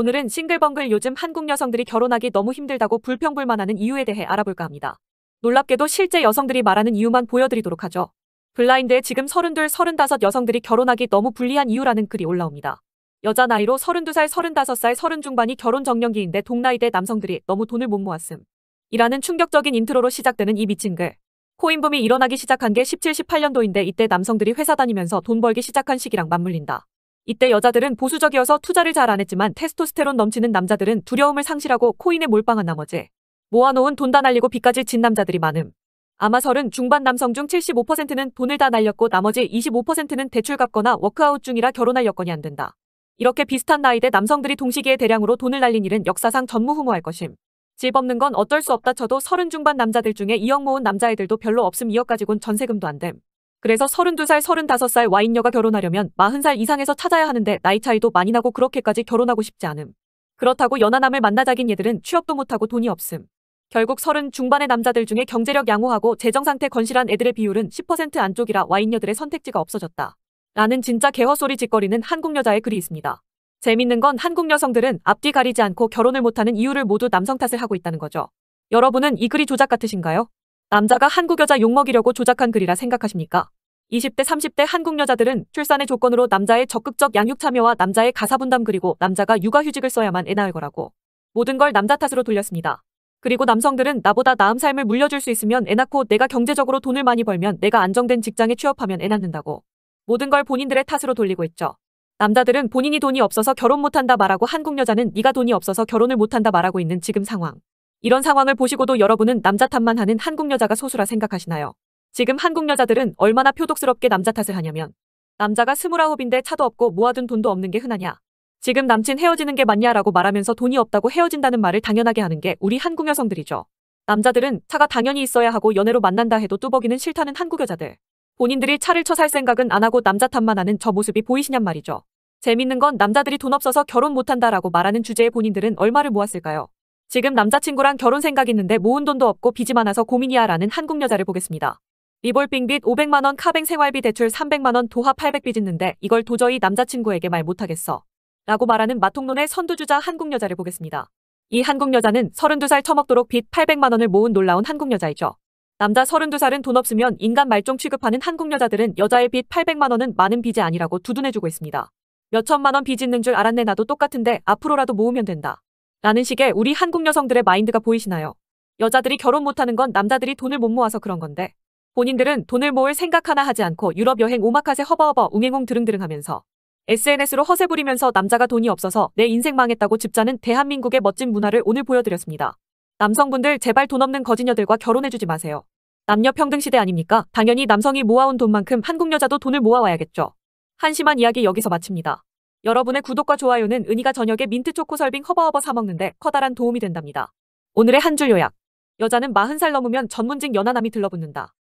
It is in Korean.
오늘은 싱글벙글 요즘 한국 여성들이 결혼하기 너무 힘들다고 불평불만하는 이유에 대해 알아볼까 합니다. 놀랍게도 실제 여성들이 말하는 이유만 보여드리도록 하죠. 블라인드에 지금 32, 35 여성들이 결혼하기 너무 불리한 이유라는 글이 올라옵니다. 여자 나이로 32살, 35살, 30 중반이 결혼 정년기인데 동나이대 남성들이 너무 돈을 못 모았음. 이라는 충격적인 인트로로 시작되는 이 미친 글. 코인붐이 일어나기 시작한 게 17, 18년도인데 이때 남성들이 회사 다니면서 돈 벌기 시작한 시기랑 맞물린다. 이때 여자들은 보수적이어서 투자를 잘 안 했지만 테스토스테론 넘치는 남자들은 두려움을 상실하고 코인에 몰빵한 나머지 모아놓은 돈 다 날리고 빚까지 진 남자들이 많음. 아마 30 중반 남성 중 75%는 돈을 다 날렸고 나머지 25%는 대출 갚거나 워크아웃 중이라 결혼할 여건이 안 된다. 이렇게 비슷한 나이대 남성들이 동시기에 대량으로 돈을 날린 일은 역사상 전무후무할 것임. 집 없는 건 어쩔 수 없다 쳐도 30 중반 남자들 중에 2억 모은 남자애들도 별로 없음 2억 가지곤 전세금도 안 됨. 그래서 32살, 35살 와인녀가 결혼하려면 40살 이상에서 찾아야 하는데 나이 차이도 많이 나고 그렇게까지 결혼하고 싶지 않음. 그렇다고 연하남을 만나자긴 얘들은 취업도 못하고 돈이 없음. 결국 30 중반의 남자들 중에 경제력 양호하고 재정상태 건실한 애들의 비율은 10% 안쪽이라 와인녀들의 선택지가 없어졌다. 라는 진짜 개화소리 짓거리는 한국 여자의 글이 있습니다. 재밌는 건 한국 여성들은 앞뒤 가리지 않고 결혼을 못하는 이유를 모두 남성 탓을 하고 있다는 거죠. 여러분은 이 글이 조작 같으신가요? 남자가 한국 여자 욕먹이려고 조작한 글이라 생각하십니까? 20대, 30대 한국 여자들은 출산의 조건으로 남자의 적극적 양육 참여와 남자의 가사 분담 그리고 남자가 육아휴직을 써야만 애 낳을 거라고 모든 걸 남자 탓으로 돌렸습니다. 그리고 남성들은 나보다 나은 삶을 물려줄 수 있으면 애 낳고 내가 경제적으로 돈을 많이 벌면 내가 안정된 직장에 취업하면 애 낳는다고 모든 걸 본인들의 탓으로 돌리고 있죠. 남자들은 본인이 돈이 없어서 결혼 못한다 말하고 한국 여자는 네가 돈이 없어서 결혼을 못한다 말하고 있는 지금 상황. 이런 상황을 보시고도 여러분은 남자 탓만 하는 한국 여자가 소수라 생각하시나요? 지금 한국 여자들은 얼마나 표독스럽게 남자 탓을 하냐면 남자가 스물아홉인데 차도 없고 모아둔 돈도 없는 게 흔하냐. 지금 남친 헤어지는 게 맞냐라고 말하면서 돈이 없다고 헤어진다는 말을 당연하게 하는 게 우리 한국 여성들이죠. 남자들은 차가 당연히 있어야 하고 연애로 만난다 해도 뚜벅이는 싫다는 한국 여자들. 본인들이 차를 쳐 살 생각은 안 하고 남자 탓만 하는 저 모습이 보이시냔 말이죠. 재밌는 건 남자들이 돈 없어서 결혼 못한다라고 말하는 주제에 본인들은 얼마를 모았을까요? 지금 남자친구랑 결혼 생각 있는데 모은 돈도 없고 빚이 많아서 고민이야 라는 한국 여자를 보겠습니다. 리볼빙 빚 500만원 카뱅 생활비 대출 300만원 도합 800 빚 있는데 이걸 도저히 남자친구에게 말 못하겠어. 라고 말하는 마통론의 선두주자 한국 여자를 보겠습니다. 이 한국 여자는 32살 처먹도록 빚 800만원을 모은 놀라운 한국 여자이죠. 남자 32살은 돈 없으면 인간 말종 취급하는 한국 여자들은 여자의 빚 800만원은 많은 빚이 아니라고 두둔해주고 있습니다. 몇천만원 빚 있는 줄 알았네 나도 똑같은데 앞으로라도 모으면 된다. 라는 식의 우리 한국 여성들의 마인드가 보이시나요? 여자들이 결혼 못하는 건 남자들이 돈을 못 모아서 그런 건데 본인들은 돈을 모을 생각 하나 하지 않고 유럽 여행 오마카세 허버허버 웅행웅 드릉드릉 하면서 SNS로 허세 부리면서 남자가 돈이 없어서 내 인생 망했다고 집자는 대한민국의 멋진 문화를 오늘 보여드렸습니다. 남성분들 제발 돈 없는 거지녀들과 결혼해주지 마세요. 남녀 평등 시대 아닙니까? 당연히 남성이 모아온 돈만큼 한국 여자도 돈을 모아와야겠죠. 한심한 이야기 여기서 마칩니다. 여러분의 구독과 좋아요는 은희가 저녁에 민트 초코 설빙 허버허버 사먹는데 커다란 도움이 된답니다. 오늘의 한 줄 요약. 여자는 40살 넘으면 전문직 연하남이 들러붙는다.